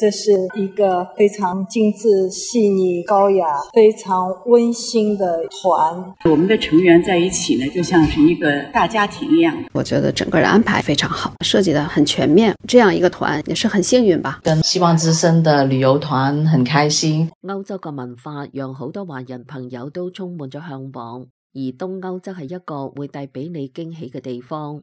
这是一个非常精致、细腻、高雅、非常温馨的团。我们的成员在一起呢，就像是一个大家庭一样。我觉得整个的安排非常好，设计的很全面。这样一个团也是很幸运吧。跟希望之声的旅游团很开心。欧洲嘅文化让好多华人朋友都充满咗向往，而东欧则系一个会带俾你惊喜嘅地方。